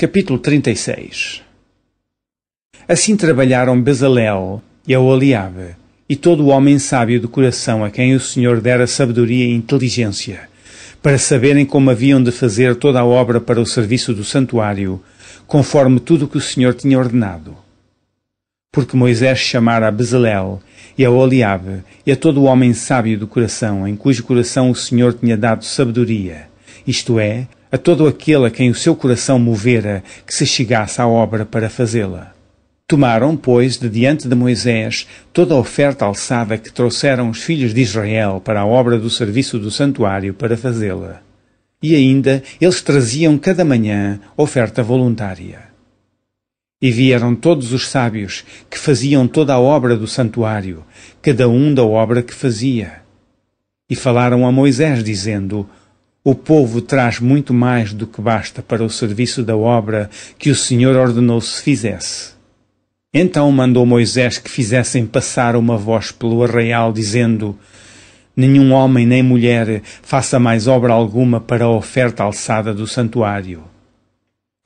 Capítulo 36 Assim trabalharam Bezalel e Aoliabe, e todo o homem sábio de coração a quem o Senhor dera sabedoria e inteligência, para saberem como haviam de fazer toda a obra para o serviço do santuário, conforme tudo o que o Senhor tinha ordenado. Porque Moisés chamara a Bezalel e a Oliabe e a todo o homem sábio do coração, em cujo coração o Senhor tinha dado sabedoria, isto é, a todo aquele a quem o seu coração movera que se chegasse à obra para fazê-la. Tomaram, pois, de diante de Moisés toda a oferta alçada que trouxeram os filhos de Israel para a obra do serviço do santuário para fazê-la. E ainda eles traziam cada manhã oferta voluntária. E vieram todos os sábios que faziam toda a obra do santuário, cada um da obra que fazia. E falaram a Moisés, dizendo: o povo traz muito mais do que basta para o serviço da obra que o Senhor ordenou se fizesse. Então mandou Moisés que fizessem passar uma voz pelo arraial, dizendo: Nenhum homem nem mulher faça mais obra alguma para a oferta alçada do santuário.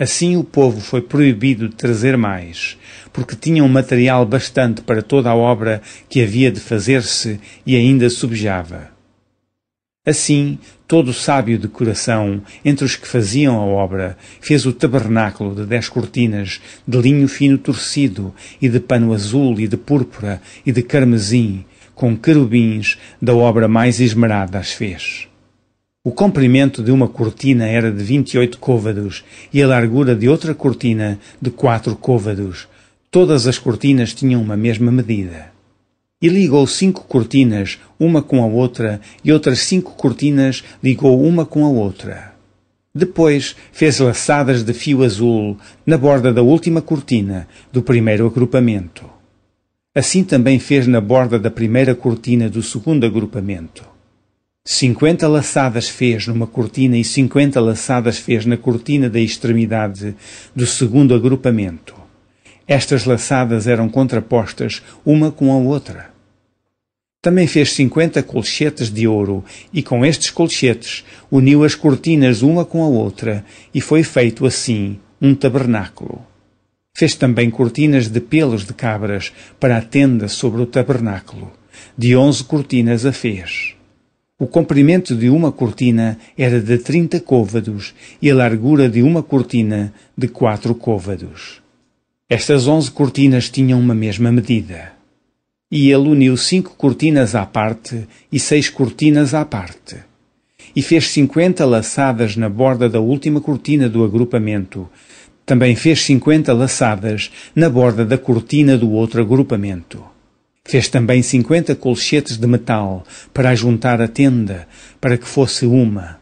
Assim o povo foi proibido de trazer mais, porque tinham material bastante para toda a obra que havia de fazer-se e ainda subjava. Assim, todo sábio de coração, entre os que faziam a obra, fez o tabernáculo de dez cortinas, de linho fino torcido, e de pano azul, e de púrpura, e de carmesim, com querubins, da obra mais esmerada as fez. O comprimento de uma cortina era de vinte e oito côvados, e a largura de outra cortina de quatro côvados. Todas as cortinas tinham uma mesma medida e ligou cinco cortinas, uma com a outra, e outras cinco cortinas ligou uma com a outra. Depois fez laçadas de fio azul na borda da última cortina do primeiro agrupamento. Assim também fez na borda da primeira cortina do segundo agrupamento. Cinquenta laçadas fez numa cortina e cinquenta laçadas fez na cortina da extremidade do segundo agrupamento. Estas laçadas eram contrapostas uma com a outra. Também fez cinquenta colchetes de ouro, e com estes colchetes uniu as cortinas uma com a outra, e foi feito assim um tabernáculo. Fez também cortinas de pelos de cabras para a tenda sobre o tabernáculo. De onze cortinas a fez. O comprimento de uma cortina era de trinta côvados e a largura de uma cortina de quatro côvados. Estas onze cortinas tinham uma mesma medida e ele uniu cinco cortinas à parte e seis cortinas à parte. E fez cinquenta laçadas na borda da última cortina do agrupamento. Também fez cinquenta laçadas na borda da cortina do outro agrupamento. Fez também cinquenta colchetes de metal para juntar a tenda, para que fosse uma.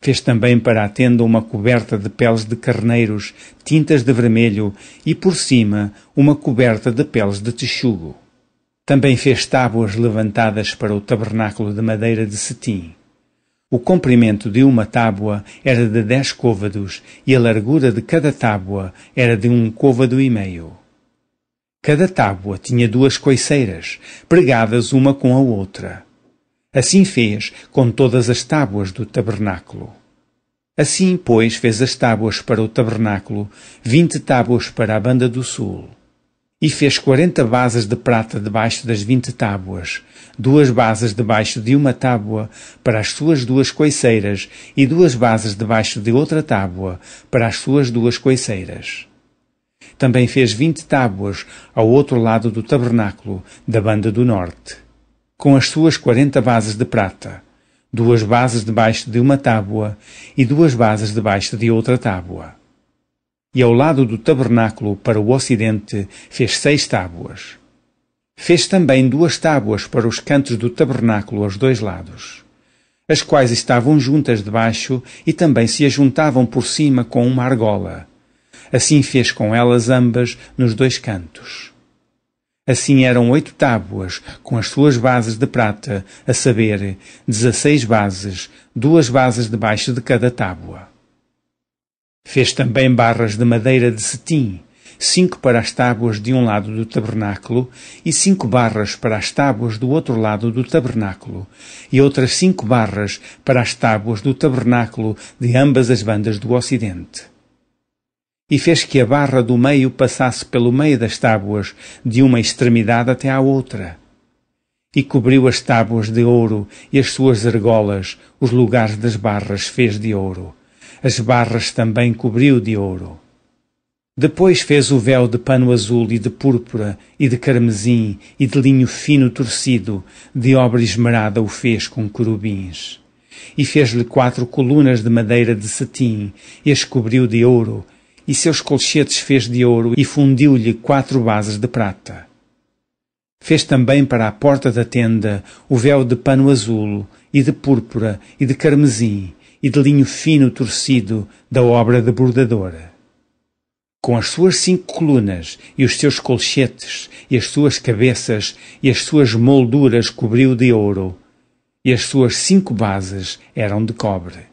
Fez também para a tenda uma coberta de peles de carneiros, tintas de vermelho e por cima uma coberta de peles de texugo. Também fez tábuas levantadas para o tabernáculo de madeira de cetim. O comprimento de uma tábua era de dez côvados e a largura de cada tábua era de um côvado e meio. Cada tábua tinha duas coiceiras, pregadas uma com a outra. Assim fez com todas as tábuas do tabernáculo. Assim, pois, fez as tábuas para o tabernáculo, vinte tábuas para a banda do sul, e fez quarenta bases de prata debaixo das vinte tábuas, duas bases debaixo de uma tábua para as suas duas coiceiras e duas bases debaixo de outra tábua para as suas duas coiceiras. Também fez vinte tábuas ao outro lado do tabernáculo, da banda do norte, com as suas quarenta bases de prata, duas bases debaixo de uma tábua e duas bases debaixo de outra tábua e ao lado do tabernáculo para o ocidente fez seis tábuas. Fez também duas tábuas para os cantos do tabernáculo aos dois lados, as quais estavam juntas debaixo e também se ajuntavam por cima com uma argola. Assim fez com elas ambas nos dois cantos. Assim eram oito tábuas, com as suas bases de prata, a saber, dezesseis bases, duas bases debaixo de cada tábua. Fez também barras de madeira de cetim, cinco para as tábuas de um lado do tabernáculo e cinco barras para as tábuas do outro lado do tabernáculo, e outras cinco barras para as tábuas do tabernáculo de ambas as bandas do ocidente. E fez que a barra do meio passasse pelo meio das tábuas, de uma extremidade até à outra. E cobriu as tábuas de ouro e as suas argolas, os lugares das barras fez de ouro as barras também cobriu de ouro. Depois fez o véu de pano azul e de púrpura e de carmesim e de linho fino torcido, de obra esmerada o fez com querubins. E fez-lhe quatro colunas de madeira de cetim e as cobriu de ouro, e seus colchetes fez de ouro e fundiu-lhe quatro bases de prata. Fez também para a porta da tenda o véu de pano azul e de púrpura e de carmesim e de linho fino torcido da obra debordadora. Com as suas cinco colunas e os seus colchetes e as suas cabeças e as suas molduras cobriu de ouro, e as suas cinco bases eram de cobre.